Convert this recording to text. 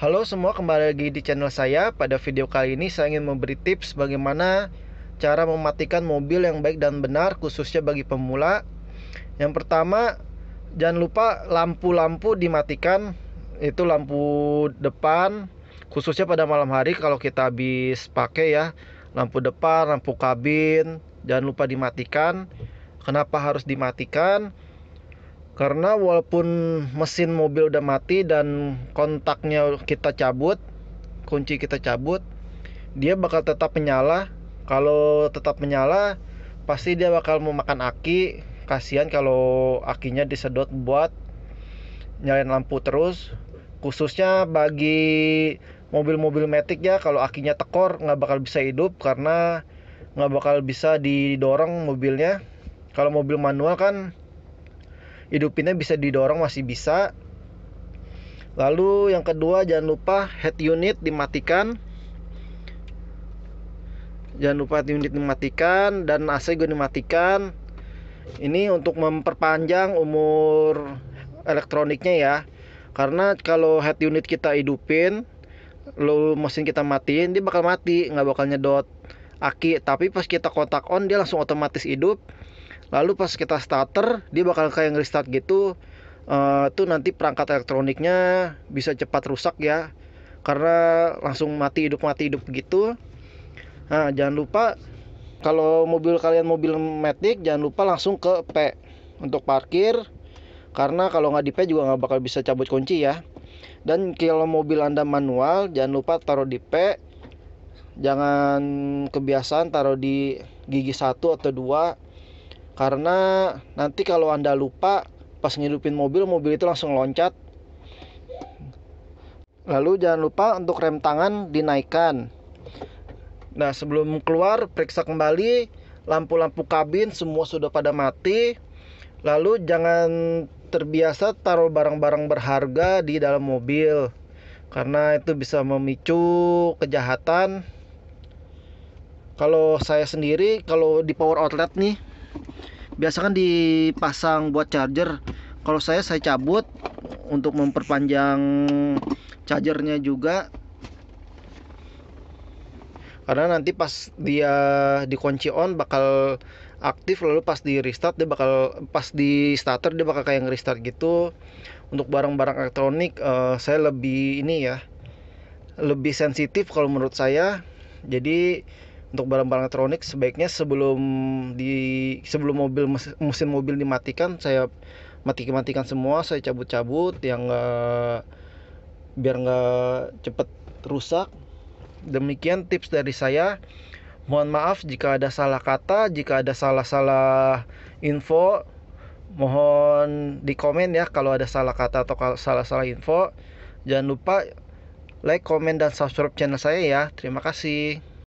Halo semua, kembali lagi di channel saya. Pada video kali ini saya ingin memberi tips bagaimana cara mematikan mobil yang baik dan benar khususnya bagi pemula. Yang pertama, jangan lupa lampu-lampu dimatikan. Itu lampu depan khususnya pada malam hari kalau kita habis pakai ya. Lampu depan, lampu kabin, jangan lupa dimatikan. Kenapa harus dimatikan? karena walaupun mesin mobil udah mati dan kontaknya kita cabut kunci kita cabut dia bakal tetap menyala kalau tetap menyala pasti dia bakal mau makan aki kasihan kalau akinya disedot buat nyalain lampu terus khususnya bagi mobil-mobil metik ya kalau akinya tekor nggak bakal bisa hidup karena nggak bakal bisa didorong mobilnya kalau mobil manual kan hidupinnya bisa didorong masih bisa lalu yang kedua jangan lupa head unit dimatikan jangan lupa head unit dimatikan dan AC gue dimatikan ini untuk memperpanjang umur elektroniknya ya karena kalau head unit kita hidupin lalu mesin kita matiin dia bakal mati nggak bakal nyedot aki tapi pas kita kontak on dia langsung otomatis hidup lalu pas kita starter dia bakal kayak ngerestart gitu uh, tuh nanti perangkat elektroniknya bisa cepat rusak ya karena langsung mati hidup mati hidup gitu nah jangan lupa kalau mobil kalian mobil matic jangan lupa langsung ke P untuk parkir karena kalau nggak di P juga nggak bakal bisa cabut kunci ya dan kalau mobil anda manual jangan lupa taruh di P jangan kebiasaan taruh di gigi satu atau dua karena nanti kalau anda lupa pas ngidupin mobil mobil itu langsung loncat lalu jangan lupa untuk rem tangan dinaikkan nah sebelum keluar periksa kembali lampu-lampu kabin semua sudah pada mati lalu jangan terbiasa taruh barang-barang berharga di dalam mobil karena itu bisa memicu kejahatan kalau saya sendiri kalau di power outlet nih biasa kan dipasang buat charger kalau saya saya cabut untuk memperpanjang chargernya juga karena nanti pas dia dikunci on bakal aktif lalu pas di restart dia bakal pas di starter dia bakal kayak ngerestart gitu untuk barang-barang elektronik uh, saya lebih ini ya lebih sensitif kalau menurut saya jadi untuk barang-barang elektronik sebaiknya sebelum di sebelum mobil mesin mobil dimatikan saya matikan matikan semua saya cabut-cabut yang enggak biar nggak cepet rusak demikian tips dari saya mohon maaf jika ada salah kata jika ada salah-salah info mohon di komen ya kalau ada salah kata atau salah-salah info jangan lupa like, komen, dan subscribe channel saya ya. Terima kasih.